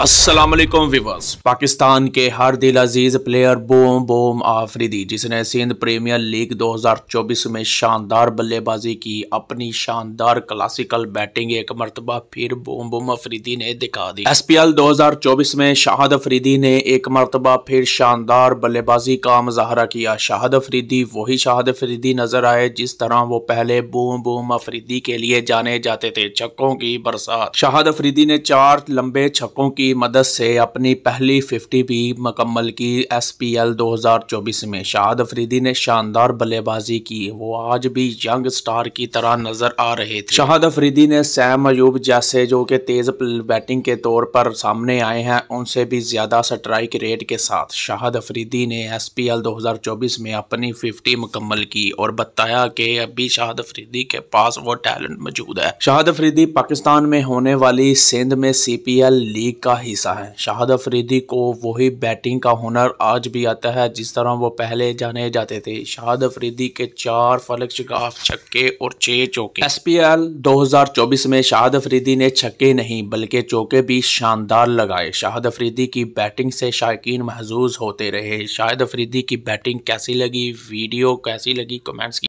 Aslam weavers Pakistan के हर दिल अजीज player बोम बोम आफरीदी जिसने सिंध प्रीमियर लीग 2024 में शानदार बल्लेबाजी की अपनी शानदार क्लासिकल बैटिंग एक मरतबा फिर बोम बोम अफरीदी ने दिखा दी एस पी एल दो हजार चौबीस में शाहद अफरीदी ने एक मरतबा फिर शानदार बल्लेबाजी का मुजाहरा किया शाहद अफरीदी वही शाहद अफरीदी नजर आए जिस तरह वो पहले बोम बोम अफरीदी के लिए जाने जाते थे छक्कों की बरसात शाहद अफरीदी ने चार लंबे छक्कों की की मदद से अपनी पहली 50 भी मकम्मल की एसपीएल 2024 में शाहद अफरीदी ने शानदार बल्लेबाजी की वो आज भी यंग स्टार की तरह नजर आ रहे थे शाहद अफरीदी ने सैम अयूब जैसे जो कि तेज बैटिंग के तौर पर सामने आए हैं उनसे भी ज्यादा स्ट्राइक रेट के साथ शाहद अफरीदी ने हजार 2024 में अपनी फिफ्टी मुकम्मल की और बताया कि अभी शाहद अफरीदी के पास वो टैलेंट मौजूद है शाहद अफरीदी पाकिस्तान में होने वाली सिंध में सीपीएल लीग का हिस्सा है शाहद अफरीदी को वही बैटिंग का हुनर आज भी आता है जिस तरह वो पहले जाने जाते थे शाहद अफरीदी के चार फलक शिकाफ छक्के और छह चौके एस पी एल में शाहद अफरीदी ने छक्के नहीं बल्कि चौके भी शानदार लगाए शाहद अफरीदी की बैटिंग से शायकीन महजूज होते रहे शाहद अफरीदी की बैटिंग कैसी लगी वीडियो कैसी लगी कमेंट्स